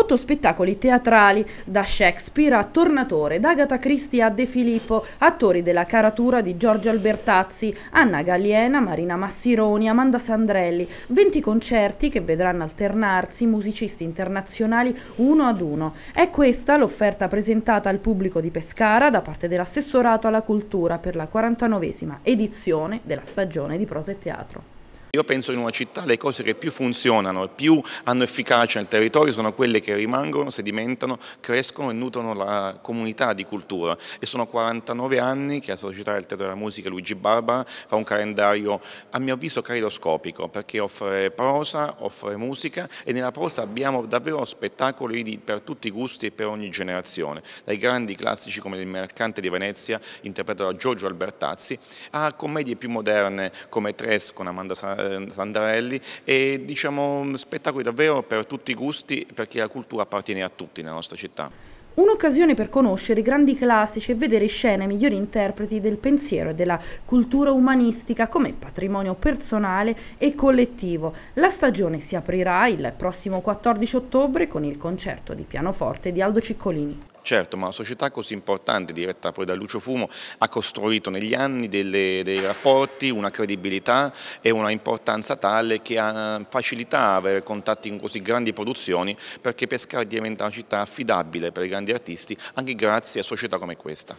Otto spettacoli teatrali, da Shakespeare a Tornatore, da Agatha Christie a De Filippo, attori della caratura di Giorgio Albertazzi, Anna Galliena, Marina Massironi, Amanda Sandrelli, 20 concerti che vedranno alternarsi musicisti internazionali uno ad uno. È questa l'offerta presentata al pubblico di Pescara da parte dell'assessorato alla cultura per la 49esima edizione della stagione di prosa e teatro. Io penso in una città le cose che più funzionano e più hanno efficacia nel territorio sono quelle che rimangono, sedimentano, crescono e nutrono la comunità di cultura e sono 49 anni che la Società del Teatro della Musica Luigi Barbara fa un calendario a mio avviso caridoscopico perché offre prosa, offre musica e nella prosa abbiamo davvero spettacoli per tutti i gusti e per ogni generazione, dai grandi classici come Il Mercante di Venezia interpretato da Giorgio Albertazzi a commedie più moderne come Tres con Amanda Sarah eh, Sandarelli e diciamo spettacoli davvero per tutti i gusti perché la cultura appartiene a tutti nella nostra città. Un'occasione per conoscere i grandi classici e vedere scene scena migliori interpreti del pensiero e della cultura umanistica come patrimonio personale e collettivo. La stagione si aprirà il prossimo 14 ottobre con il concerto di pianoforte di Aldo Ciccolini. Certo, ma una società così importante, diretta poi da Lucio Fumo, ha costruito negli anni delle, dei rapporti, una credibilità e una importanza tale che ha facilitato avere contatti con così grandi produzioni perché Pescara diventa una città affidabile per i grandi artisti anche grazie a società come questa.